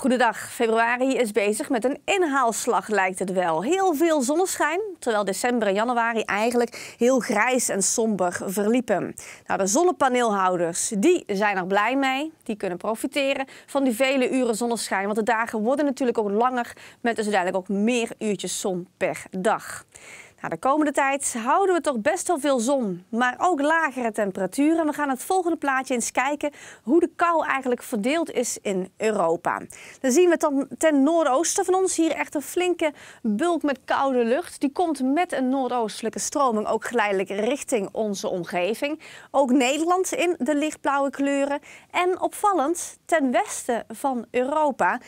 Goedendag. Februari is bezig met een inhaalslag, lijkt het wel. Heel veel zonneschijn, terwijl december en januari eigenlijk heel grijs en somber verliepen. Nou, de zonnepaneelhouders, die zijn er blij mee. Die kunnen profiteren van die vele uren zonneschijn. Want de dagen worden natuurlijk ook langer, met dus uiteindelijk ook meer uurtjes zon per dag. Nou, de komende tijd houden we toch best wel veel zon, maar ook lagere temperaturen. We gaan het volgende plaatje eens kijken hoe de kou eigenlijk verdeeld is in Europa. Dan zien we dan ten noordoosten van ons hier echt een flinke bulk met koude lucht. Die komt met een noordoostelijke stroming ook geleidelijk richting onze omgeving. Ook Nederland in de lichtblauwe kleuren. En opvallend ten westen van Europa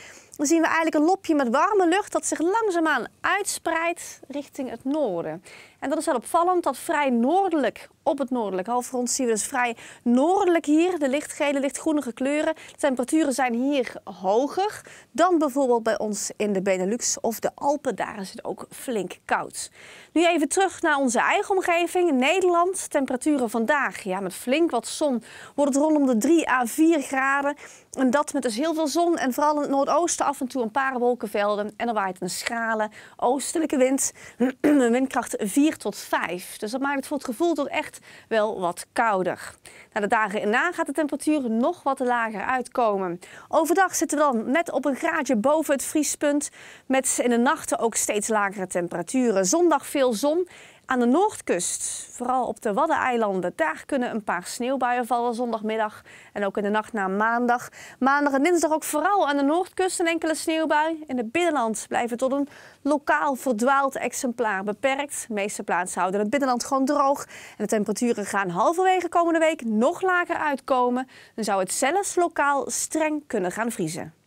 zien we eigenlijk een lopje met warme lucht dat zich langzaamaan uitspreidt richting het noorden. En dat is wel opvallend dat vrij noordelijk op het noordelijk halfrond zien we dus vrij noordelijk hier de lichtgele, lichtgroenige kleuren. De temperaturen zijn hier hoger dan bijvoorbeeld bij ons in de Benelux of de Alpen. Daar is het ook flink koud. Nu even terug naar onze eigen omgeving. Nederland, temperaturen vandaag, ja, met flink wat zon, wordt het rondom de 3 à 4 graden. En dat met dus heel veel zon en vooral in het noordoosten af en toe een paar wolkenvelden. En er waait een schrale oostelijke wind, windkracht 4 tot 5. Dus dat maakt het voor het gevoel toch echt wel wat kouder. Na de dagen erna gaat de temperatuur nog wat lager uitkomen. Overdag zitten we dan net op een graadje boven het vriespunt. Met in de nachten ook steeds lagere temperaturen. Zondag veel zon aan de noordkust, vooral op de Waddeneilanden, daar kunnen een paar sneeuwbuien vallen zondagmiddag en ook in de nacht na maandag. Maandag en dinsdag ook vooral aan de noordkust een enkele sneeuwbui. In het binnenland blijven tot een lokaal verdwaald exemplaar beperkt. De meeste plaatsen houden het binnenland gewoon droog. En de temperaturen gaan halverwege komende week nog lager uitkomen. Dan zou het zelfs lokaal streng kunnen gaan vriezen.